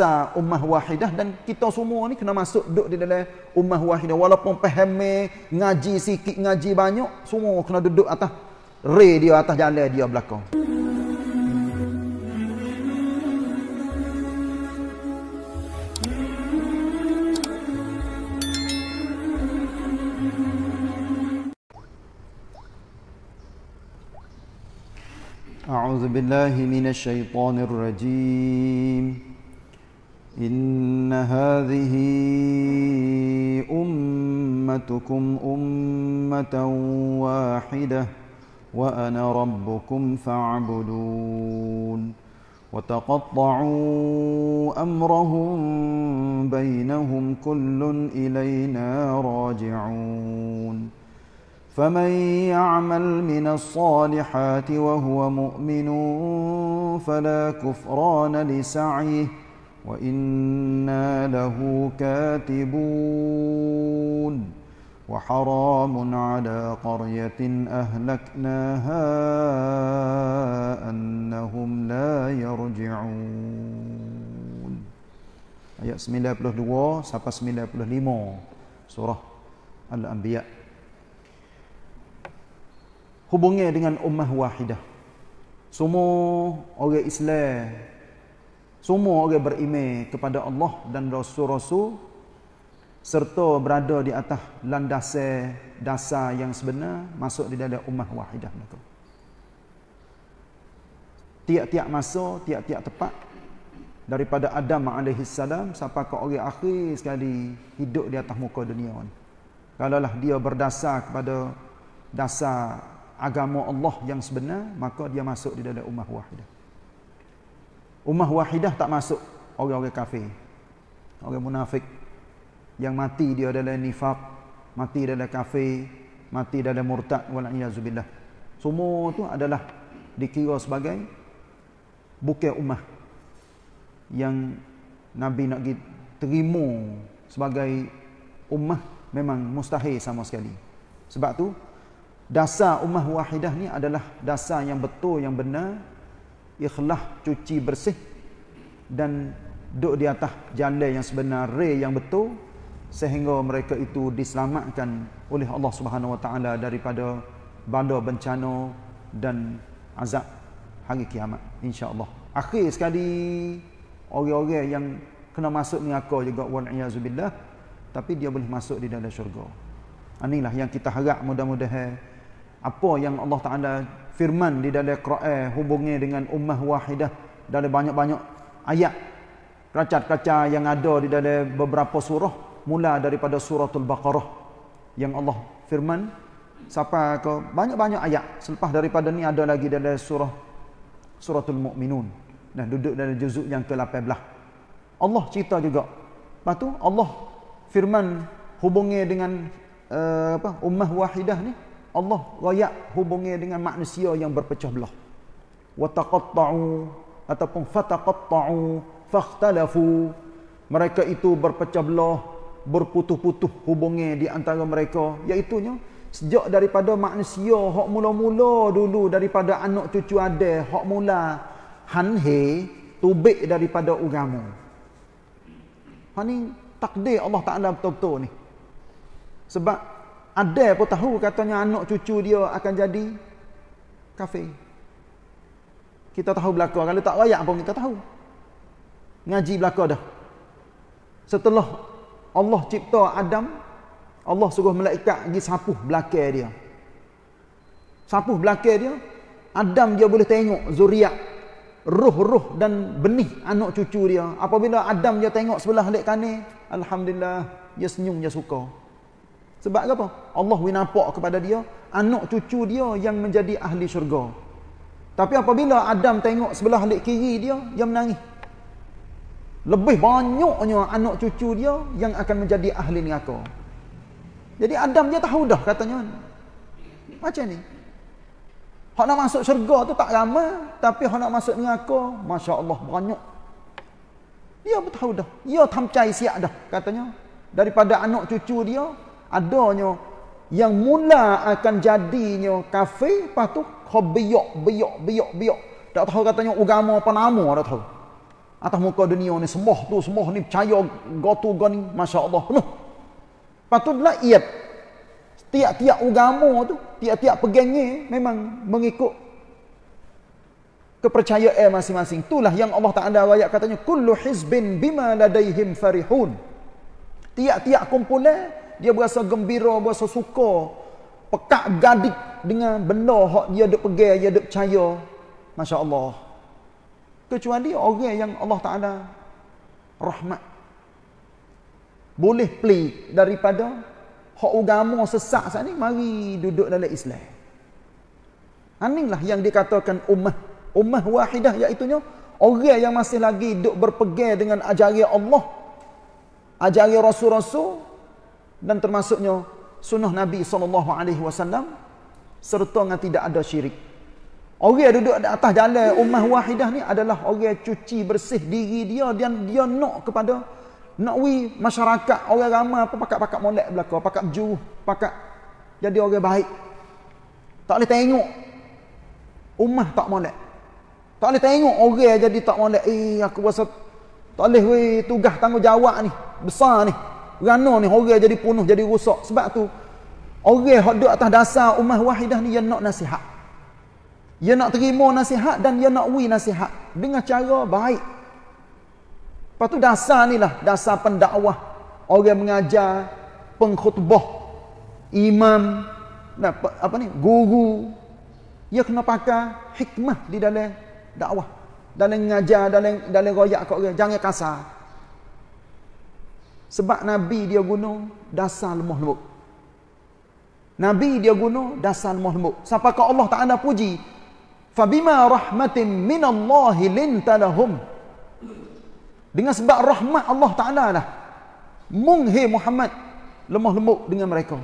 dasar ummah wahidah dan kita semua ni kena masuk duduk di dalam ummah wahidah walaupun paham ngaji sikit ngaji banyak semua kena duduk atas re dia atas jalan dia belakang أعوذ بالله من الشيطان الرجيم إن هذه أمتكم أمة واحدة وأنا ربكم فاعبدون وتقطعوا أمرهم بينهم كل إلينا راجعون فمن يعمل من الصالحات وهو مؤمن فلا كفران لسعيه ۖ وإنا له كاتبون وحرام على قرية أهلكناها أنهم لا يرجعون Ayat 92 sampai 95 surah Al-Anbiya. Hubungnya dengan ummah wahidah. Semua orang Islam semua orang berimej kepada Allah dan Rasul-Rasul serta berada di atas landasan dasar yang sebenar masuk di dalam ummah wahidah itu. Tiap-tiap masa, tiap-tiap tepat daripada Adam alaihi salam sampai ke orang akhir sekali hidup di atas muka dunia ni. Kalaulah dia berdasar kepada dasar agama Allah yang sebenar, maka dia masuk di dalam ummah wahidah. Umah wahidah tak masuk orang-orang kafir. Orang munafik yang mati dia dalam nifak, mati dalam kafir, mati dalam murtad wala'iyazubillah. Semua tu adalah dikira sebagai bukan umah yang Nabi nak terima sebagai umah memang mustahil sama sekali. Sebab tu dasar umah wahidah ni adalah dasar yang betul, yang benar ikhlas cuci bersih dan duduk di atas jalan yang sebenar ray yang betul sehingga mereka itu diselamatkan oleh Allah Subhanahu Wa Taala daripada bala bencana dan azab hari kiamat insyaallah akhir sekali orang-orang yang kena masuk neraka juga wal iazubillah tapi dia boleh masuk di dalam syurga Anilah yang kita harap mudah-mudahan apa yang Allah Ta'ala firman di dalam Quran hubungnya dengan ummah wahidah dari banyak-banyak ayat kaca-kaca yang ada di dalam beberapa surah mula daripada surah al baqarah yang Allah firman siapa ke banyak-banyak ayat selepas daripada ni ada lagi dalam surah surah al mukminun dan duduk dalam juzuk yang ke-18 Allah cerita juga lepas tu Allah firman hubungnya dengan uh, apa ummah wahidah ni Allah royak hubungi dengan manusia yang berpecah belah. Wa taqatta'u ataupun fataqatta'u fakhtalafu. Mereka itu berpecah belah, berputus-putus hubungi di antara mereka. Iaitunya, sejak daripada manusia hak mula-mula dulu daripada anak cucu ada hak mula hanhe tubik daripada agama. Ha ni takdir Allah Taala betul-betul ni. Sebab ada pun tahu katanya anak cucu dia akan jadi kafir. Kita tahu belakang. Kalau tak rayak pun kita tahu. Ngaji belakang dah. Setelah Allah cipta Adam, Allah suruh melekat pergi sapuh belakang dia. Sapuh belakang dia, Adam dia boleh tengok zuriat, ruh-ruh dan benih anak cucu dia. Apabila Adam dia tengok sebelah lekannya, Alhamdulillah, dia senyum, Dia suka. Sebab apa? Allah wina pok kepada dia, anak cucu dia yang menjadi ahli syurga. Tapi apabila Adam tengok sebelah lek kiri dia, dia menangis. Lebih banyaknya anak cucu dia yang akan menjadi ahli neraka. Jadi Adam dia tahu dah katanya. Macam ni. Hak nak masuk syurga tu tak ramai, tapi hak nak masuk neraka, masya-Allah banyak. Dia tahu dah. Dia tamcai siap dah katanya daripada anak cucu dia adanya yang mula akan jadinya kafe lepas tu khobiyok biyok biyok biyok tak tahu katanya agama apa nama tak tahu atas muka dunia ni semua tu semua ni percaya gotu goni masya Allah penuh lepas tu lah iya tiap-tiap agama tu tiap-tiap pegangnya memang mengikut kepercayaan masing-masing itulah yang Allah Taala ayat katanya kullu hizbin bima ladaihim farihun tiap-tiap kumpulan dia berasa gembira, berasa suka, pekak gadik dengan benda hak dia duk pegang, dia duk percaya. Masya-Allah. Kecuali orang yang Allah Taala rahmat boleh pelik daripada hak agama sesak saat ni mari duduk dalam Islam. Aninlah yang dikatakan ummah. Ummah wahidah iaitu orang yang masih lagi duduk berpegang dengan ajaran Allah. Ajaran Rasul-Rasul dan termasuknya sunnah Nabi SAW serta dengan tidak ada syirik. Orang yang duduk di atas jalan Ummah Wahidah ni adalah orang yang cuci bersih diri dia dan dia nak kepada nak we masyarakat orang ramai apa pakak-pakak molek belaka, pakak juh, pakak jadi orang baik. Tak boleh tengok Ummah tak molek. Tak boleh tengok orang jadi tak molek. Eh aku rasa tak boleh we tugas tanggungjawab ni besar ni. Rana ni orang jadi punuh, jadi rosak. Sebab tu, orang yang duduk atas dasar umat wahidah ni, dia nak nasihat. Dia nak terima nasihat dan dia nak wui nasihat. Dengan cara baik. Lepas tu dasar ni lah, dasar pendakwah. Orang mengajar, pengkhutbah, imam, nah, apa ni, guru. Dia kena pakai hikmah di dalam dakwah. Dalam mengajar, dalam dalam royak kat orang. Jangan kasar. Sebab Nabi dia gunung dasar lemah lembut. Nabi dia gunung dasar lemah lembut. Sampai Allah Ta'ala puji. Fabima rahmatin min Allahi linta Dengan sebab rahmat Allah Ta'ala lah. Munghe Muhammad lemah lembut dengan mereka.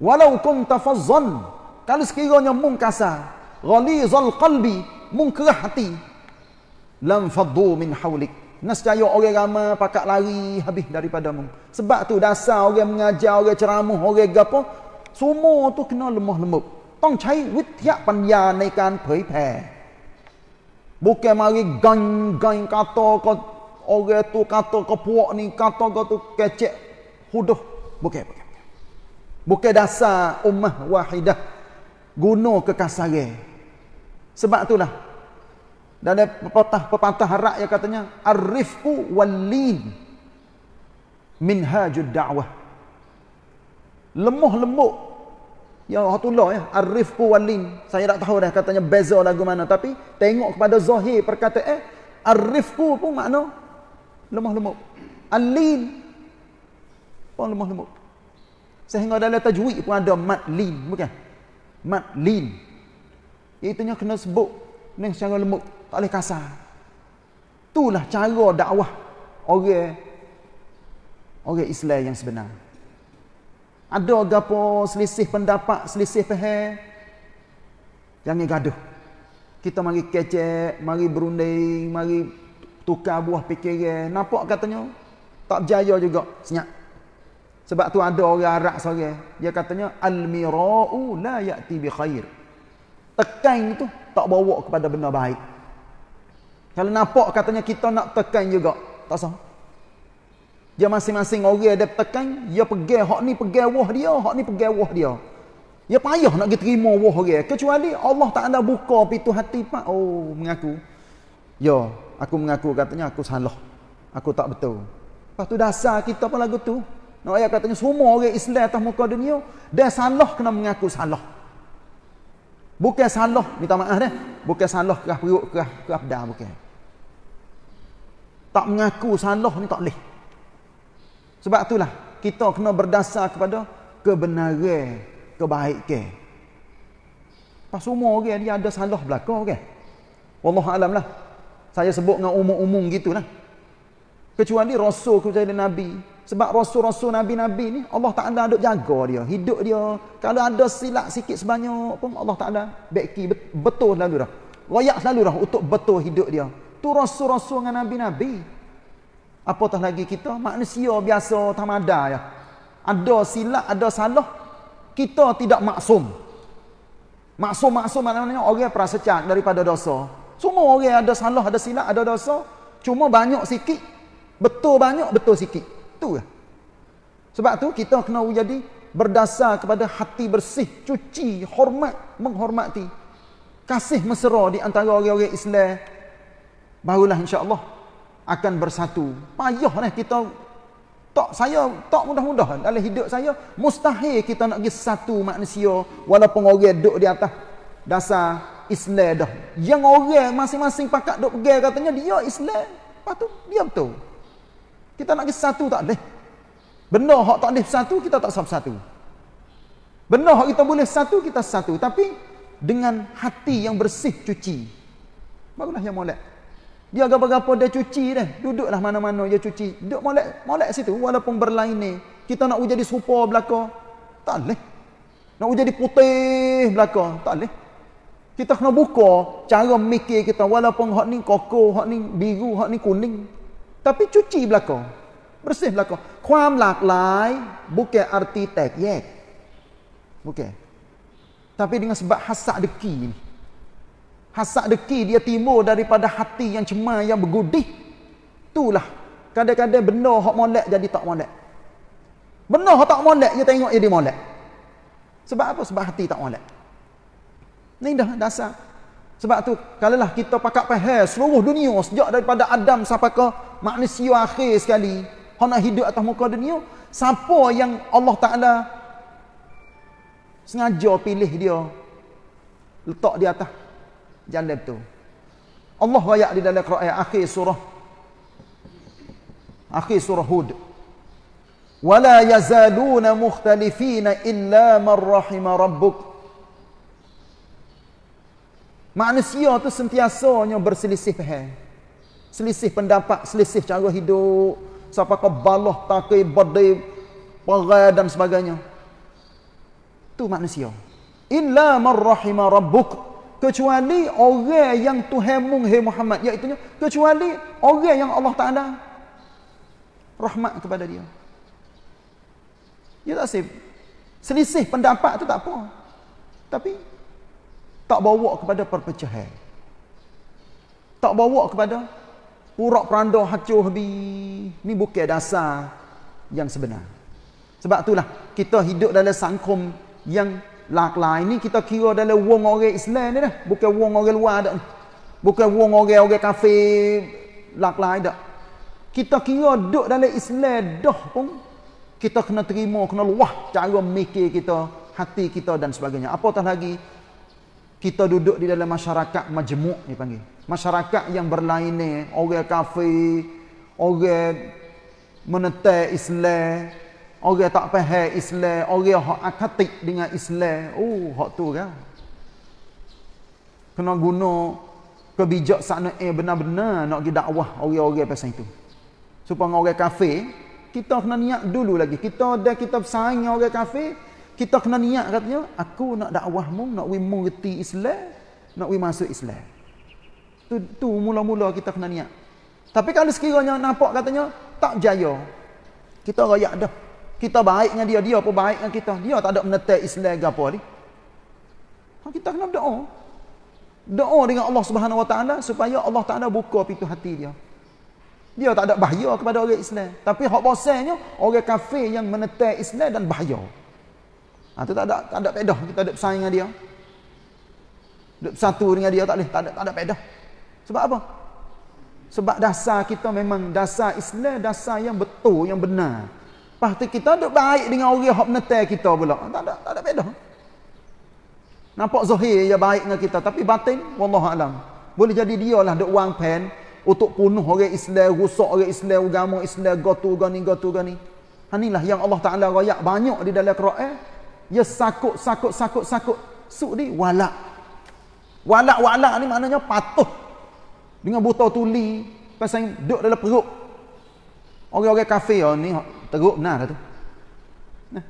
Walau kum tafazzan. Kalau sekiranya mung kasar. Ghalizal qalbi. Mung kerah hati. Lam faddu min hawlik. Nescaya orang ramai pakak lari habis daripada mu Sebab tu dasar orang mengajar, orang ceramah, orang gapo semua tu kena lemah lembut. Tong cai witya panya nai kan phai phae. Bukan mari gang gang kata ko orang tu kata ko puak ni kata ko tu kecek huduh. Bukan bukan. Bukan dasar ummah wahidah guna kekasaran. Sebab tu lah dan ada pepatah, pepatah harak yang katanya, Arifku wallin minhajud hajud da'wah. Lemuh lembut Ya Allah ya. Arifku wallin. Saya tak tahu dah katanya beza lagu mana. Tapi tengok kepada Zohir perkataan, eh, Arifku pun makna lemuh lembut Alin pun lemuh lembut Sehingga dalam tajwid pun ada mat lin. Bukan? Mat lin. Iaitunya kena sebut ni secara lembut tak boleh kasar itulah cara dakwah orang orang Islam yang sebenar ada gapo selisih pendapat selisih faham yang gaduh kita mari kecek mari berunding mari tukar buah fikiran nampak katanya tak berjaya juga senyap sebab tu ada orang Arab seorang dia katanya al mirau la yati bi khair tekan itu tak bawa kepada benda baik. Kalau nampak katanya kita nak tekan juga, tak sah. Dia masing-masing orang ada tekan, dia pergi, hak ni pergi wah dia, hak ni pergi wah dia. Dia payah nak pergi terima wah orang. Kecuali Allah tak ada buka pintu hati, Pak. Oh, mengaku. Ya, aku mengaku katanya aku salah. Aku tak betul. Lepas tu dasar kita pun lagu tu. Nak ayat katanya semua orang Islam atas muka dunia, dia salah kena mengaku salah. Bukan salah minta maaf dah. Bukan salah kerah perut, kerah, kerah pedang bukan. Tak mengaku salah ni tak boleh. Sebab itulah kita kena berdasar kepada kebenaran, kebaikan. Pas semua orang dia ada salah belaka kan. Okay? Wallahu alam lah. Saya sebut dengan umum-umum gitulah. Kecuali rasul kepada Nabi. Sebab rasul-rasul Nabi-Nabi ni Allah Ta'ala duk jaga dia. Hidup dia. Kalau ada silap sikit sebanyak pun Allah Ta'ala beki betul selalu dah. Royak selalu dah untuk betul hidup dia. Tu rasul-rasul dengan Nabi-Nabi. Apatah lagi kita manusia biasa tamada ya. Lah. Ada silap, ada salah. Kita tidak maksum. Maksum-maksum maknanya orang perasa cat daripada dosa. Semua orang ada salah, ada silap, ada dosa. Cuma banyak sikit Betul banyak, betul sikit. tu lah. Sebab tu kita kena jadi berdasar kepada hati bersih, cuci, hormat, menghormati. Kasih mesra di antara orang-orang Islam. Barulah Allah akan bersatu. Payah lah kita. Tak saya tak mudah-mudah dalam hidup saya. Mustahil kita nak pergi satu manusia. Walaupun orang duduk di atas dasar Islam dah. Yang orang masing-masing pakat duduk pergi katanya dia Islam. Lepas tu dia betul. Kita nak pergi satu tak boleh. Benda hak tak boleh satu, kita tak sama satu. Benda hak kita boleh satu, kita satu. Tapi dengan hati yang bersih, cuci. Barulah yang molek. Dia agak-agak dia cuci dah. Duduklah mana-mana dia cuci. Duduk molek, molek situ. Walaupun berlainan. Kita nak jadi serupa belakang. Tak boleh. Nak jadi putih belakang. Tak boleh. Kita kena buka cara mikir kita. Walaupun hak ni koko, hak ni biru, hak ni kuning tapi cuci belakang bersih belakang ความหลากหลาย bukan arti แตกแยก bukan tapi dengan sebab hasad deki ni hasad deki dia timbul daripada hati yang cemai yang bergudih itulah kadang-kadang benda hak molek jadi tak molek benda hak tak molek dia tengok jadi molek sebab apa sebab hati tak molek ni dah dasar sebab tu kalaulah kita pakat faham seluruh dunia sejak daripada Adam sampai ke manusia akhir sekali hang nak hidup atas muka dunia siapa yang Allah Taala sengaja pilih dia letak di atas jandam tu Allah wayak di dalam Quran akhir surah akhir surah Hud ولا يزالون مختلفين إلا man رحم ربك manusia tu sentiasanya berselisih faham selisih pendapat, selisih cara hidup, siapa kau baloh, takai, badai, perai dan sebagainya. itu manusia. Illa marrahima rabbuk. Kecuali orang yang Tuhan mung hai Muhammad. Iaitu ya, kecuali orang yang Allah Ta'ala rahmat kepada dia. Ya tak sih? Selisih pendapat tu tak apa. Tapi tak bawa kepada perpecahan. Tak bawa kepada Urak peranda hacuh habis. Ini bukan dasar yang sebenar. Sebab itulah kita hidup dalam sangkum yang laklai. ni kita kira dalam wong orang Islam ni dah. Bukan wong orang luar dah. Bukan wong orang-orang kafir laklai dah. Kita kira duduk dalam Islam dah pun. Kita kena terima, kena luah cara mikir kita, hati kita dan sebagainya. Apatah lagi, kita duduk di dalam masyarakat majemuk ni panggil masyarakat yang berlainan orang kafir orang menetai Islam orang tak faham Islam orang hak akatik dengan Islam oh hak tu kan kena guna kebijaksanaan eh, benar-benar nak pergi dakwah orang-orang pasal itu supaya orang kafir kita kena niat dulu lagi kita ada kita bersaing orang kafir kita kena niat katanya aku nak dakwahmu nak wimu reti Islam nak wimu masuk Islam Tu, tu mula-mula kita kena niat. Tapi kalau sekiranya nampak katanya tak jaya, kita rakyat dah. Kita baik dengan dia, dia pun baik dengan kita. Dia tak ada menetek Islam apa ni. Ha, kita kena doa. Doa dengan Allah Subhanahu Wa Taala supaya Allah Taala buka pintu hati dia. Dia tak ada bahaya kepada orang Islam. Tapi hak bosannya orang kafir yang menetek Islam dan bahaya. Ha, tu tak ada tak ada pedah kita ada bersaing dengan dia. satu dengan dia tak boleh, tak ada tak ada pedah. Sebab apa? Sebab dasar kita memang dasar Islam, dasar yang betul, yang benar. Pasti kita duduk baik dengan orang yang menetai kita pula. Tak ada, tak ada beda. Nampak zohir yang baik dengan kita. Tapi batin, Wallahualam. Boleh jadi dia lah duduk wang pen untuk punuh orang Islam, rusak orang Islam, ugama Islam, gotu gani, gotu gani. Hanilah yang Allah Ta'ala raya banyak di dalam Quran. Eh? Ya sakut, sakut, sakut, sakut. sudi walak. Walak, walak ni maknanya patuh dengan buta tuli pasal duduk dalam perut orang-orang kafe oh, ni teruk benar lah tu nah.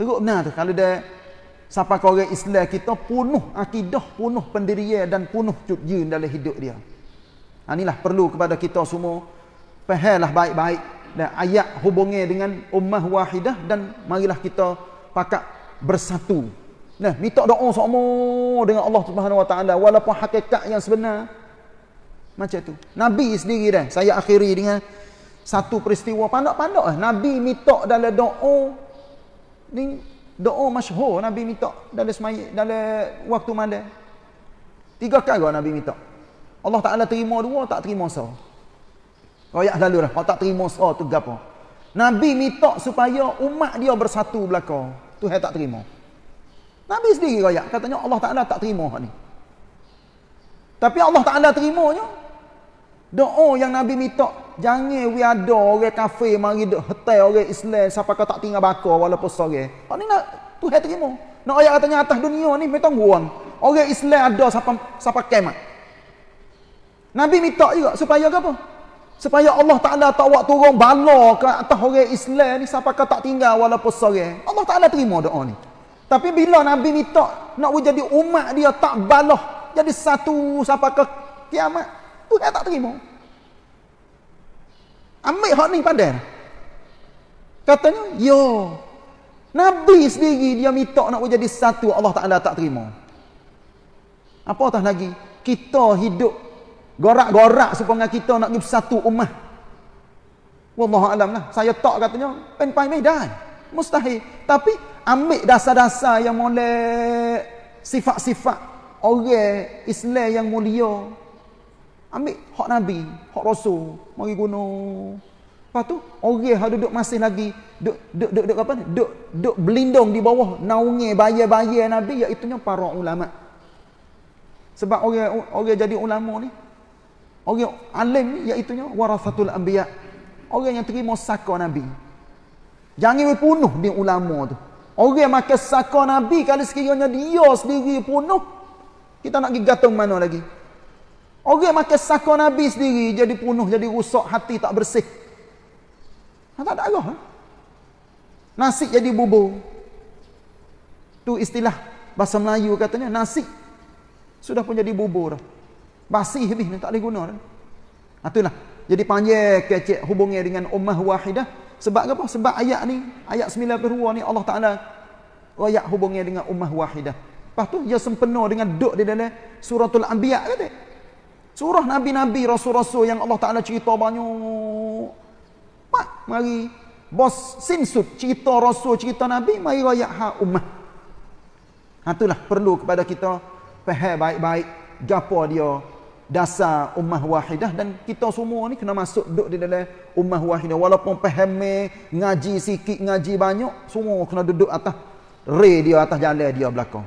teruk benar tu kalau dia siapa kau orang Islam kita penuh akidah penuh pendirian dan penuh cutjin dalam hidup dia nah, ha, inilah perlu kepada kita semua pahalah baik-baik dan ayat hubungi dengan ummah wahidah dan marilah kita pakat bersatu nah minta doa semua dengan Allah Subhanahu wa taala walaupun hakikat yang sebenar macam tu. Nabi sendiri dah. Saya akhiri dengan satu peristiwa pandok-pandok lah. Nabi minta dalam doa. Ni doa masyhur Nabi minta dalam semai, dalam waktu mana. Tiga kali Nabi minta. Allah Ta'ala terima dua, tak terima sah. Rakyat lalu lah. Kalau tak terima sah tu gapo. Nabi minta supaya umat dia bersatu belakang. Tu yang tak terima. Nabi sendiri rakyat. Katanya Allah Ta'ala tak terima ni. Tapi Allah Ta'ala terimanya. Doa oh, yang Nabi minta, jangan we ada orang kafir mari hotel orang Islam siapa kata tak tinggal bakar walaupun sore. ni nak Tuhan terima. Nak ayat katanya atas dunia ni minta guang. Orang Islam ada siapa siapa kemat. Nabi minta juga supaya apa? Supaya Allah Taala tak buat turun bala ke atas orang Islam ni siapa kata tak tinggal walaupun sore. Allah Taala terima doa ni. Tapi bila Nabi minta nak jadi umat dia tak balah jadi satu siapa ke kiamat. Tuhan tak terima. Ambil hak ni padan. Katanya, yo. Nabi sendiri dia minta nak jadi satu Allah Taala tak terima. Apa tah lagi? Kita hidup gorak-gorak supaya kita nak jadi satu umat. Wallahu alam lah. Saya tak katanya pen pai medan. Mustahil. Tapi ambil dasar-dasar yang mulai sifat-sifat orang Islam yang mulia, Ambil hak Nabi, hak Rasul, mari gunung. Lepas tu, orang yang duduk masih lagi, duduk, duduk, duduk, duduk apa ni? Duduk, duduk berlindung di bawah naungi bayar-bayar Nabi, iaitu para ulama' Sebab orang orang jadi ulama ni, orang alim ni, iaitu warafatul ambiyak. Orang yang terima saka Nabi. Jangan punuh di ulama tu. Orang yang makan saka Nabi, kalau sekiranya dia sendiri punuh, kita nak pergi gantung mana lagi? Orang makan sako Nabi sendiri jadi punuh, jadi rusak, hati tak bersih. Nah, ha, tak ada arah. Ha? Nasi jadi bubur. Tu istilah bahasa Melayu katanya, nasi. Sudah pun jadi bubur dah. Basi habis, tak boleh guna dah. Nah, ha, itulah. Jadi panjang kecil hubungnya dengan ummah wahidah. Sebab apa? Sebab ayat ni, ayat 92 ni Allah Ta'ala ayat hubungnya dengan ummah wahidah. Lepas tu, dia sempena dengan duduk di dalam suratul Anbiya kata. Surah Nabi-Nabi, Rasul-Rasul yang Allah Ta'ala cerita banyak. Mak, mari. Bos sinsut cerita Rasul, cerita Nabi, mari rakyat ha ummah. Ha, itulah perlu kepada kita faham baik-baik gapo dia dasar ummah wahidah dan kita semua ni kena masuk duduk di dalam ummah wahidah walaupun faham ngaji sikit ngaji banyak semua kena duduk atas re dia atas jalan dia belakang